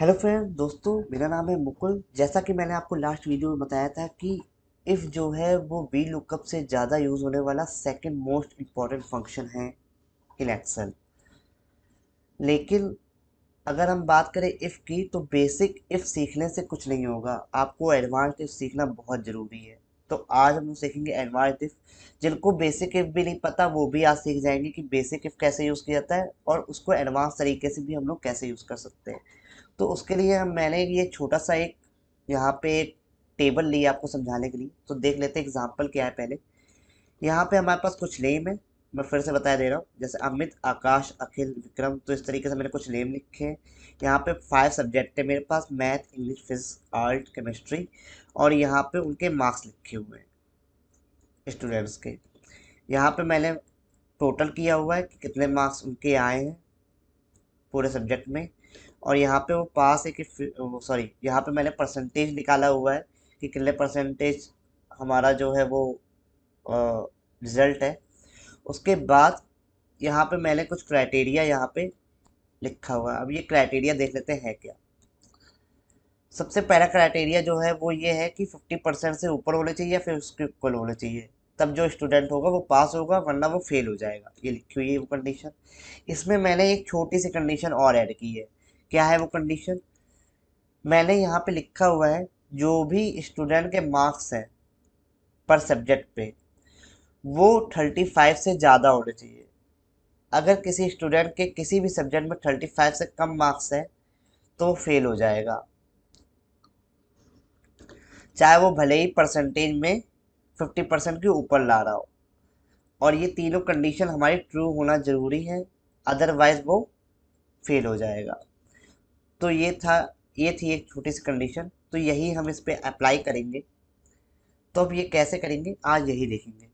hello friend दोस्तों मेरा नाम है मुकुल जैसा कि मैंने आपको लास्ट वीडियो में बताया था कि इफ़ जो है वो वी लुकअप से ज़्यादा यूज़ होने वाला सेकंड मोस्ट इम्पॉर्टेंट फंक्शन है इन एक्सेल लेकिन अगर हम बात करें इफ़ की तो बेसिक इफ़ सीखने से कुछ नहीं होगा आपको एडवांस इफ़ सीखना बहुत ज़रूरी है तो आज हम सीखेंगे एडवांस इफ़ जिनको बेसिक इफ़ भी नहीं पता वो भी आज सीख जाएंगे कि बेसिक इफ़ कैसे यूज़ किया जाता है और उसको एडवांस तरीके से भी हम लोग कैसे यूज़ कर सकते हैं तो उसके लिए हम मैंने ये छोटा सा एक यहाँ पे टेबल लिया आपको समझाने के लिए तो देख लेते हैं एग्जाम्पल क्या है पहले यहाँ पे हमारे पास कुछ नेम है मैं फिर से बताया दे रहा हूँ जैसे अमित आकाश अखिल विक्रम तो इस तरीके से मैंने कुछ नेम लिखे हैं यहाँ पे फाइव सब्जेक्ट है मेरे पास math English physics art chemistry और यहाँ पे उनके मार्क्स लिखे हुए हैं स्टूडेंट्स के यहाँ पे मैंने टोटल किया हुआ है कि कितने मार्क्स उनके आए हैं पूरे सब्जेक्ट में और यहाँ पे वो पास है कि सॉरी यहाँ पे मैंने परसेंटेज निकाला हुआ है कि कितने परसेंटेज हमारा जो है वो रिज़ल्ट है उसके बाद यहाँ पे मैंने कुछ क्राइटेरिया यहाँ पे लिखा हुआ है अब ये क्राइटेरिया देख लेते हैं क्या सबसे पहला क्राइटेरिया जो है वो ये है कि फिफ्टी परसेंट से ऊपर होने चाहिए या फिर उसके इक्वल होने चाहिए तब जो स्टूडेंट होगा वो पास होगा वरना वो फेल हो जाएगा ये लिखी हुई है वो कंडीशन इसमें मैंने एक छोटी सी कंडीशन और ऐड की है क्या है वो कंडीशन मैंने यहाँ पे लिखा हुआ है जो भी स्टूडेंट के मार्क्स हैं पर सब्जेक्ट पे वो थर्टी फाइव से ज़्यादा होने चाहिए अगर किसी स्टूडेंट के किसी भी सब्जेक्ट में थर्टी फाइव से कम मार्क्स हैं तो वो फेल हो जाएगा चाहे वो भले ही परसेंटेज में फिफ्टी परसेंट के ऊपर ला रहा हो और ये तीनों कंडीशन हमारी ट्रू होना ज़रूरी है अदरवाइज़ वो फेल हो जाएगा तो ये था ये थी एक छोटी सी कंडीशन तो यही हम इस पर अप्लाई करेंगे तो अब ये कैसे करेंगे आज यही देखेंगे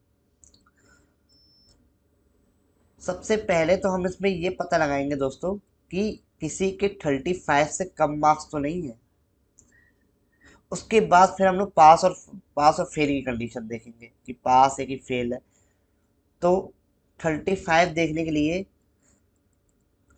सबसे पहले तो हम इसमें ये पता लगाएंगे दोस्तों कि किसी के थर्टी फाइव से कम मार्क्स तो नहीं है उसके बाद फिर हम लोग पास और पास और फेल की कंडीशन देखेंगे कि पास है कि फेल है तो थर्टी फाइव देखने के लिए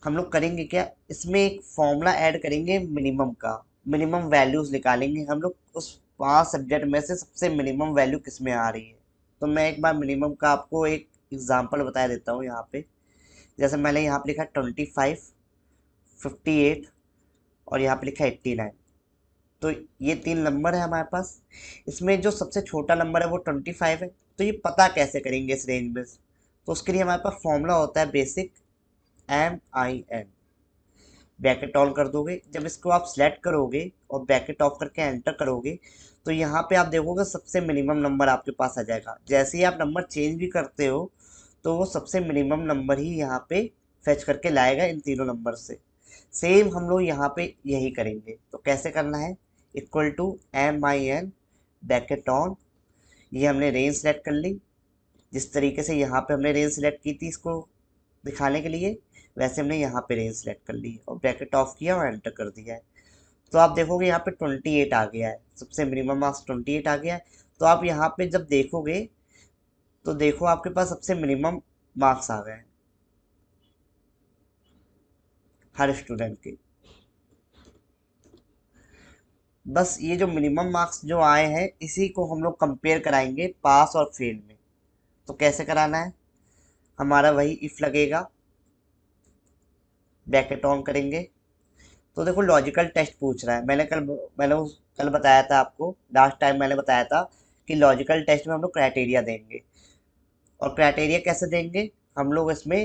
हम लोग करेंगे क्या इसमें एक फॉर्मूला ऐड करेंगे मिनिमम का मिनिमम वैल्यूज़ निकालेंगे हम लोग उस पांच सब्जेक्ट में से सबसे मिनिमम वैल्यू किस में आ रही है तो मैं एक बार मिनिमम का आपको एक एग्ज़ाम्पल बता देता हूँ यहाँ पे जैसे मैंने यहाँ पे लिखा ट्वेंटी फाइव फिफ्टी एट और यहाँ पे लिखा एट्टी नाइन तो ये तीन नंबर है हमारे पास इसमें जो सबसे छोटा नंबर है वो ट्वेंटी फाइव है तो ये पता कैसे करेंगे इस रेंज में तो उसके लिए हमारे पास फॉर्मूला होता है basic M I N bracket all कर दोगे जब इसको आप सेलेक्ट करोगे और बैकेट ऑफ करके एंटर करोगे तो यहाँ पे आप देखोगे सबसे मिनिमम नंबर आपके पास आ जाएगा जैसे ही आप नंबर चेंज भी करते हो तो वो सबसे मिनिमम नंबर ही यहाँ पे फेच करके लाएगा इन तीनों नंबर से सेम हम लोग यहाँ पे यही करेंगे तो कैसे करना है equal to M I N bracket on ये हमने रेंज सेलेक्ट कर ली जिस तरीके से यहाँ पे हमने रेंज सेलेक्ट की थी इसको दिखाने के लिए वैसे हमने यहाँ पे रेंज सेलेक्ट कर ली और ब्रैकेट ऑफ किया और एंटर कर दिया है तो आप देखोगे यहाँ पे ट्वेंटी एट आ गया है सबसे मिनिमम मार्क्स ट्वेंटी एट आ गया है तो आप यहाँ पे जब देखोगे तो देखो आपके पास सबसे मिनिमम मार्क्स आ गए हैं हर स्टूडेंट के बस ये जो मिनिमम मार्क्स जो आए हैं इसी को हम लोग कंपेयर कराएंगे पास और फेल में तो कैसे कराना है हमारा वही इफ़ लगेगा ब्रैकेट ऑन करेंगे तो देखो लॉजिकल टेस्ट पूछ रहा है मैंने कल मैंने कल बताया था आपको लास्ट टाइम मैंने बताया था कि लॉजिकल टेस्ट में हम लोग क्राइटेरिया देंगे और क्राइटेरिया कैसे देंगे हम लोग इसमें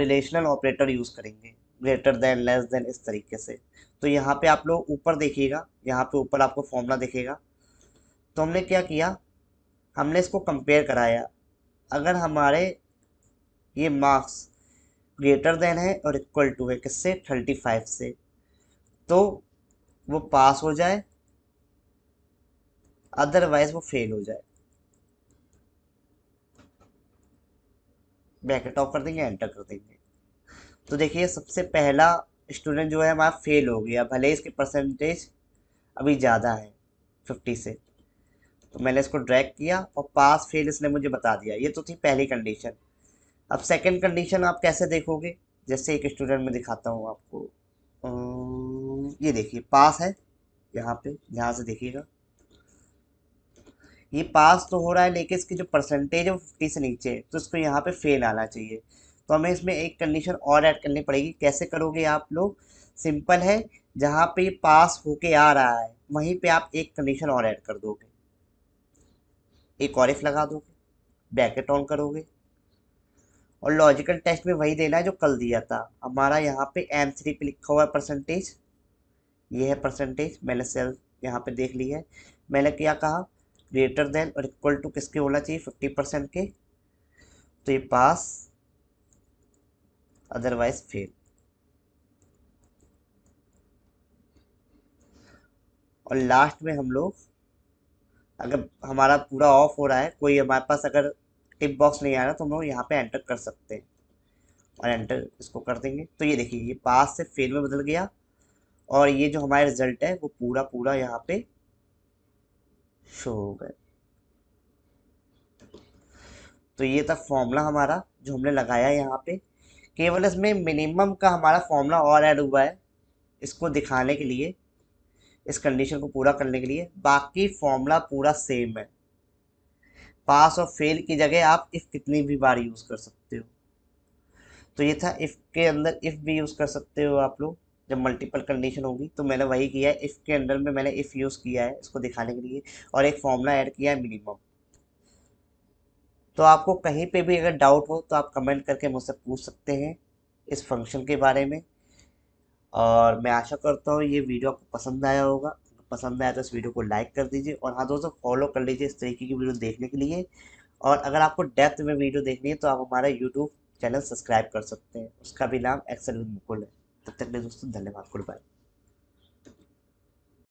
रिलेशनल ऑपरेटर यूज़ करेंगे ग्रेटर देन लेस देन इस तरीके से तो यहाँ पे आप लोग ऊपर देखिएगा यहाँ पे ऊपर आपको फॉर्मूला दिखेगा तो हमने क्या किया हमने इसको कंपेयर कराया अगर हमारे ये मार्क्स ग्रेटर देन है और इक्वल टू है किससे थर्टी फाइव से तो वो पास हो जाए अदरवाइज वो फेल हो जाए ब्रैकेट ऑफ कर देंगे एंटर कर देंगे तो देखिए सबसे पहला स्टूडेंट जो है हमारा फेल हो गया भले इसकी परसेंटेज अभी ज़्यादा है फिफ्टी से तो मैंने इसको ड्रैग किया और पास फेल इसने मुझे बता दिया ये तो थी पहली कंडीशन अब सेकंड कंडीशन आप कैसे देखोगे जैसे एक स्टूडेंट में दिखाता हूँ आपको ये देखिए पास है यहाँ पे यहाँ से देखिएगा ये पास तो हो रहा है लेकिन इसकी जो परसेंटेज है वो फिफ्टी से नीचे है तो इसको यहाँ पे फेल आना चाहिए तो हमें इसमें एक कंडीशन और ऐड करनी पड़ेगी कैसे करोगे आप लोग सिंपल है जहाँ पे पास होके आ रहा है वहीं पे आप एक कंडीशन और ऐड कर दोगे एक और लगा दोगे ब्रैकेट ऑन करोगे और लॉजिकल टेस्ट में वही देना है जो कल दिया था हमारा यहाँ पे एम थ्री पे लिखा हुआ है परसेंटेज ये है परसेंटेज मैंने सेल यहाँ पे देख ली है मैंने क्या कहा ग्रेटर देन और इक्वल टू किसके होना चाहिए फिफ्टी परसेंट के तो ये पास अदरवाइज फेल और लास्ट में हम लोग अगर हमारा पूरा ऑफ हो रहा है कोई हमारे पास अगर टिप बॉक्स नहीं आ रहा तो हम लोग यहाँ पे एंटर कर सकते हैं और एंटर इसको कर देंगे तो ये देखिए ये पास से फेल में बदल गया और ये जो हमारा रिजल्ट है वो पूरा पूरा यहाँ पे शो हो गए तो ये था फॉर्मूला हमारा जो हमने लगाया यहाँ पे केवल इसमें मिनिमम का हमारा फॉर्मूला और ऐड हुआ है इसको दिखाने के लिए इस कंडीशन को पूरा करने के लिए बाकी फॉर्मूला पूरा सेम है पास और फेल की जगह आप इफ़ कितनी भी बार यूज़ कर सकते हो तो ये था इफ़ के अंदर इफ़ भी यूज़ कर सकते हो आप लोग जब मल्टीपल कंडीशन होगी तो मैंने वही किया है इफ़ के अंडर में मैंने इफ़ यूज़ किया है इसको दिखाने के लिए और एक फॉर्मूला ऐड किया है मिनिमम तो आपको कहीं पे भी अगर डाउट हो तो आप कमेंट करके मुझसे पूछ सकते हैं इस फंक्शन के बारे में और मैं आशा करता हूँ ये वीडियो आपको पसंद आया होगा पसंद आया तो इस वीडियो को लाइक कर दीजिए और हाँ दोस्तों फॉलो कर लीजिए इस तरीके की वीडियो देखने के लिए और अगर आपको डेप्थ में वीडियो देखनी है तो आप हमारा यूट्यूब चैनल सब्सक्राइब कर सकते हैं उसका भी नाम एक्सल मुकुल है तब तक दोस्तों धन्यवाद गुड बाय